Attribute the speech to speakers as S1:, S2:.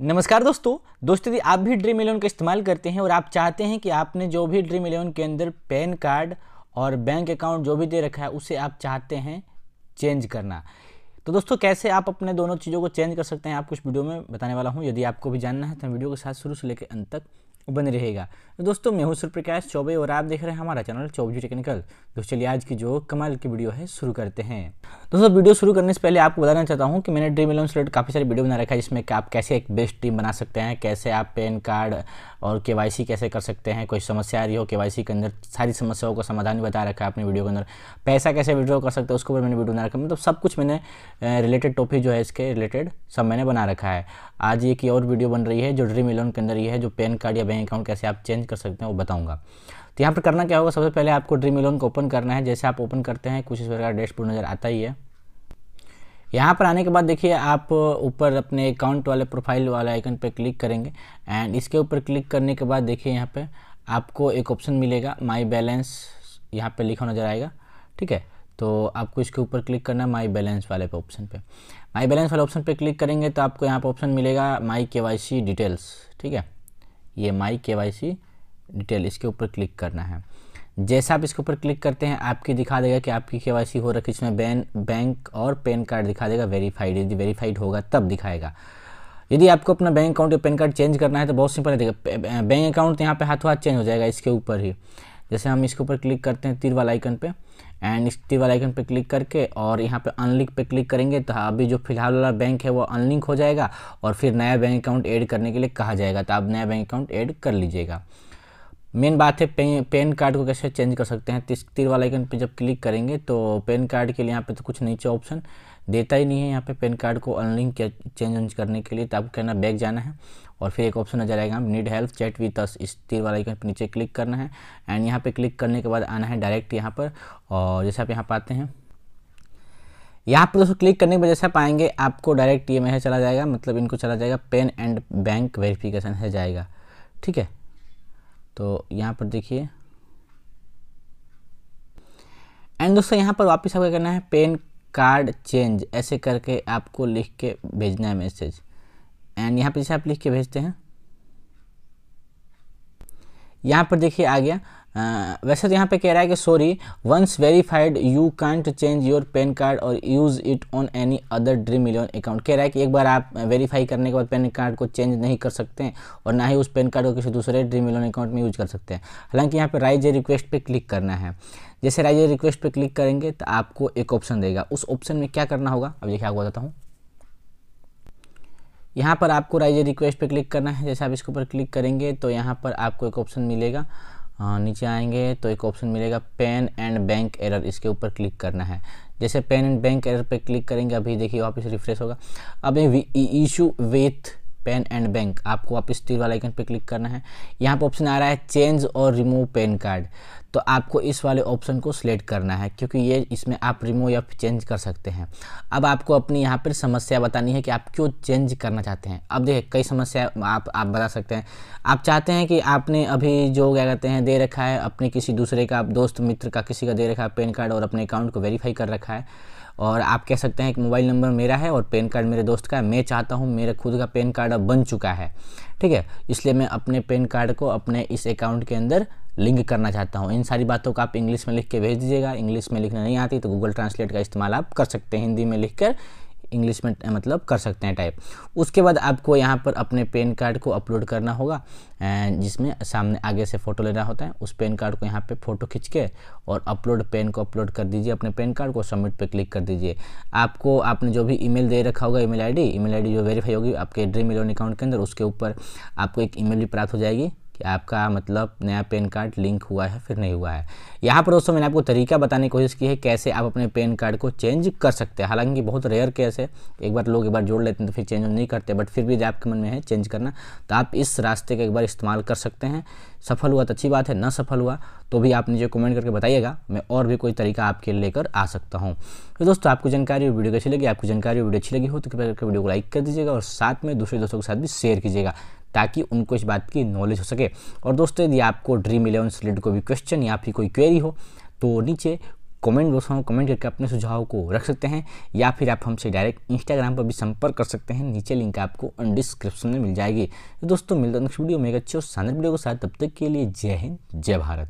S1: नमस्कार दोस्तों दोस्तों यदि आप भी ड्रीम इलेवन का इस्तेमाल करते हैं और आप चाहते हैं कि आपने जो भी ड्रीम इलेवन के अंदर पैन कार्ड और बैंक अकाउंट जो भी दे रखा है उसे आप चाहते हैं चेंज करना तो दोस्तों कैसे आप अपने दोनों चीज़ों को चेंज कर सकते हैं आप कुछ वीडियो में बताने वाला हूँ यदि आपको भी जानना है तो वीडियो के साथ शुरू से लेकर अंत तक बने रहेगा तो दोस्तों मैं हूँ सूर्यप्रकाश चौबे और आप देख रहे हैं हमारा चैनल चौबजी टेक्निकल तो चलिए आज की जो कमाल की वीडियो है शुरू करते हैं दोस्तों वीडियो शुरू करने से पहले आपको बताना चाहता हूँ कि मैंने ड्रीम इलेवन से काफ़ी सारी वीडियो बना रखा है जिसमें कि आप कैसे एक बेस्ट टीम बना सकते हैं कैसे आप पैन कार्ड और के कैसे कर सकते हैं कोई समस्या आ रही हो के के अंदर सारी समस्याओं का समाधान भी बता रखा है अपनी वीडियो के अंदर पैसा कैसे विड्रॉ कर सकते हैं उसको ऊपर मैंने वीडियो बना रखा है मतलब सब कुछ मैंने रिलेटेड टॉपिक जो है इसके रिलेटेड सब मैंने बना रखा है आज ये की और वीडियो बन रही है जो ड्रीम इलेवन के अंदर ये है जो पैन कार्ड या बैंक हैं अकाउंट कैसे आप चेंज कर सकते हैं वो बताऊंगा तो यहाँ पर करना क्या होगा सबसे पहले आपको ड्रीम इलेवन को ओपन करना है जैसे आप ओपन करते हैं कुछ इस प्रकार डैशबोर्ड नज़र आता ही है यहाँ पर आने के बाद देखिए आप ऊपर अपने अकाउंट वाले प्रोफाइल वाले आइकन पर क्लिक करेंगे एंड इसके ऊपर क्लिक करने के बाद देखिए यहाँ पर आपको एक ऑप्शन मिलेगा माई बैलेंस यहाँ पर लिखा नज़र आएगा ठीक है तो आपको इसके ऊपर क्लिक करना है माई बैलेंस वाले पे ऑप्शन पे माई बैलेंस वाले ऑप्शन पे क्लिक करेंगे तो आपको यहाँ पर ऑप्शन मिलेगा माई के डिटेल्स ठीक है ये माई के वाई सी डिटेल इसके ऊपर क्लिक करना है जैसा आप इसके ऊपर क्लिक करते हैं आपकी दिखा देगा कि आपकी के हो रखी इसमें बैन बैंक और पैन कार्ड दिखा देगा वेरीफाइड यदि वेरीफाइड होगा तब दिखाएगा यदि आपको अपना बैंक अकाउंट या पैन कार्ड चेंज करना है तो बहुत सिंपल है बैंक अकाउंट तो यहाँ पे हाथों हाथ चेंज हो जाएगा इसके ऊपर ही जैसे हम इसके ऊपर क्लिक करते हैं तीर वाला आइकन पे एंड इस तीर वाला आइकन पे क्लिक करके और यहाँ पे अनलिंक पे क्लिक करेंगे तो अभी जो फिलहाल वाला बैंक है वो अनलिंक हो जाएगा और फिर नया बैंक अकाउंट ऐड करने के लिए कहा जाएगा तो आप नया बैंक अकाउंट ऐड कर लीजिएगा मेन बात है पे, पेन कार्ड को कैसे चेंज कर सकते हैं तीस तीर वाला आइकन पे जब क्लिक करेंगे तो पेन कार्ड के लिए यहाँ पे तो कुछ नीचे ऑप्शन देता ही नहीं है यहाँ पे पेन कार्ड को अनलिंक किया चेंज करने के लिए तो आपको कहना बैग जाना है और फिर एक ऑप्शन नजर आएगा need help chat with us इस तीर वाला आइकन पर नीचे क्लिक करना है एंड यहाँ पर क्लिक करने के बाद आना है डायरेक्ट यहाँ पर और जैसे आप यहाँ पाते हैं यहाँ पर दोस्तों क्लिक करने की वजह से आप आपको डायरेक्ट ये मैसेज चला जाएगा मतलब इनको चला जाएगा पेन एंड बैंक वेरिफिकेशन है जाएगा ठीक है तो यहाँ पर देखिए एंड दोस्तों यहाँ पर वापस आपको करना है पेन कार्ड चेंज ऐसे करके आपको लिख के भेजना है मैसेज एंड यहाँ पर जैसे आप लिख के भेजते हैं यहाँ पर देखिए आ गया वैसे तो यहाँ पे कह रहा है कि sorry once verified you can't change your PAN card और use it on any other Dream million account कह रहा है कि एक बार आप वेरीफाई करने के बाद पैन कार्ड को चेंज नहीं कर सकते हैं और ना ही उस पैन कार्ड को किसी दूसरे ड्रीम मिलियन अकाउंट में यूज कर सकते हैं हालांकि यहाँ पर राइज रिक्वेस्ट पर क्लिक करना है जैसे राइज रिक्वेस्ट पर क्लिक करेंगे तो आपको एक ऑप्शन देगा उस ऑप्शन में क्या करना होगा अब देखिए आपको बताता हूँ यहाँ पर आपको राइज रिक्वेस्ट पर क्लिक करना है जैसे आप इसके ऊपर क्लिक करेंगे तो यहाँ पर आपको एक ऑप्शन मिलेगा हाँ, नीचे आएंगे तो एक ऑप्शन मिलेगा पेन एंड बैंक एरर इसके ऊपर क्लिक करना है जैसे पेन एंड बैंक एरर पे क्लिक करेंगे अभी देखिए वापस रिफ्रेश होगा अब issue with PAN and bank आपको आप तीर वाला आइकन पर क्लिक करना है यहाँ पर ऑप्शन आ रहा है चेंज और रिमूव पेन कार्ड तो आपको इस वाले ऑप्शन को सिलेक्ट करना है क्योंकि ये इसमें आप रिमूव या चेंज कर सकते हैं अब आपको अपनी यहाँ पर समस्या बतानी है कि आप क्यों चेंज करना चाहते हैं अब देखिए कई समस्या आप आप बता सकते हैं आप चाहते हैं कि आपने अभी जो क्या कहते हैं दे रखा है अपने किसी दूसरे का दोस्त मित्र का किसी का दे रखा है पेन कार्ड और अपने अकाउंट को वेरीफाई कर रखा है और आप कह सकते हैं कि मोबाइल नंबर मेरा है और पैन कार्ड मेरे दोस्त का है मैं चाहता हूँ मेरा खुद का पैन कार्ड अब बन चुका है ठीक है इसलिए मैं अपने पैन कार्ड को अपने इस अकाउंट के अंदर लिंक करना चाहता हूँ इन सारी बातों को आप इंग्लिश में लिख के भेज दीजिएगा इंग्लिश में लिखना नहीं आती तो गूगल ट्रांसलेट का इस्तेमाल आप कर सकते हैं हिंदी में लिख कर इंग्लिश में मतलब कर सकते हैं टाइप उसके बाद आपको यहाँ पर अपने पेन कार्ड को अपलोड करना होगा जिसमें सामने आगे से फ़ोटो लेना होता है उस पेन कार्ड को यहाँ पे फ़ोटो खींच के और अपलोड पेन को अपलोड कर दीजिए अपने पेन कार्ड को सबमिट पे क्लिक कर दीजिए आपको आपने जो भी ईमेल दे रखा होगा ईमेल आईडी ईमेल आईडी जो वेरीफाई होगी आपके ड्रीम इलेवन अकाउंट के अंदर उसके ऊपर आपको एक ईमेल भी प्राप्त हो जाएगी कि आपका मतलब नया पैन कार्ड लिंक हुआ है फिर नहीं हुआ है यहाँ पर दोस्तों मैंने आपको तरीका बताने की कोशिश की है कैसे आप अपने पैन कार्ड को चेंज कर सकते हैं हालांकि बहुत रेयर केस है एक बार लोग एक बार जोड़ लेते हैं तो फिर चेंज नहीं करते बट फिर भी आपके मन में है चेंज करना तो आप इस रास्ते का एक बार इस्तेमाल कर सकते हैं सफल हुआ तो अच्छी बात है ना सफल हुआ तो भी आप नीचे कमेंट करके बताइएगा मैं और भी कोई तरीका आपके लेकर आ सकता हूँ तो दोस्तों आपको जानकारी वीडियो कैसी लगी आपको जानकारी वीडियो अच्छी लगी हो तो कृपया करके वीडियो को लाइक कर दीजिएगा और साथ में दूसरे दोस्तों के साथ भी शेयर कीजिएगा ताकि उनको इस बात की नॉलेज हो सके और दोस्तों यदि आपको ड्रीम इलेवन से रिलेटेड कोई भी क्वेश्चन या फिर कोई क्वेरी हो तो नीचे कमेंट बॉक्स में कमेंट करके अपने सुझाव को रख सकते हैं या फिर आप हमसे डायरेक्ट इंस्टाग्राम पर भी संपर्क कर सकते हैं नीचे लिंक आपको डिस्क्रिप्शन में मिल जाएगी तो दोस्तों मिलता है नेक्स्ट वीडियो में एक अच्छे और शानदार वीडियो के साथ तब तक के लिए जय हिंद जय भारत